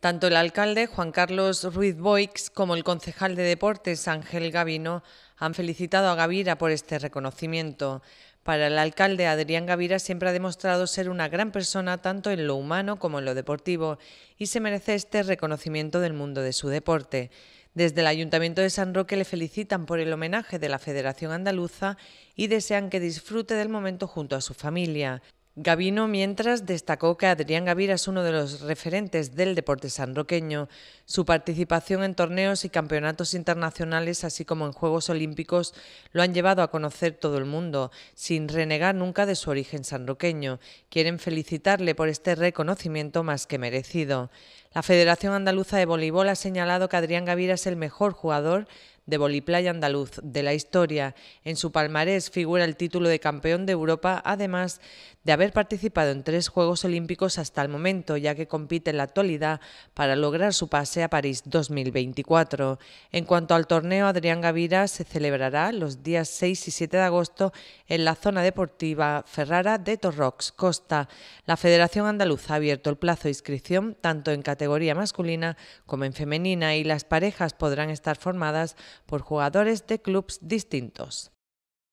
Tanto el alcalde Juan Carlos Ruiz Boix como el concejal de deportes Ángel Gavino han felicitado a Gavira por este reconocimiento. Para el alcalde Adrián Gavira siempre ha demostrado ser una gran persona tanto en lo humano como en lo deportivo y se merece este reconocimiento del mundo de su deporte. Desde el Ayuntamiento de San Roque le felicitan por el homenaje de la Federación Andaluza y desean que disfrute del momento junto a su familia. Gavino, mientras, destacó que Adrián Gavira es uno de los referentes del deporte sanroqueño. Su participación en torneos y campeonatos internacionales, así como en Juegos Olímpicos, lo han llevado a conocer todo el mundo, sin renegar nunca de su origen sanroqueño. Quieren felicitarle por este reconocimiento más que merecido. La Federación Andaluza de Voleibol ha señalado que Adrián Gavira es el mejor jugador de playa andaluz de la historia. En su palmarés figura el título de campeón de Europa, además de haber participado en tres Juegos Olímpicos hasta el momento, ya que compite en la actualidad para lograr su pase a París 2024. En cuanto al torneo, Adrián Gavira se celebrará los días 6 y 7 de agosto en la zona deportiva Ferrara de Torrox, Costa. La Federación Andaluza ha abierto el plazo de inscripción tanto en categoría masculina como en femenina y las parejas podrán estar formadas por jugadores de clubes distintos.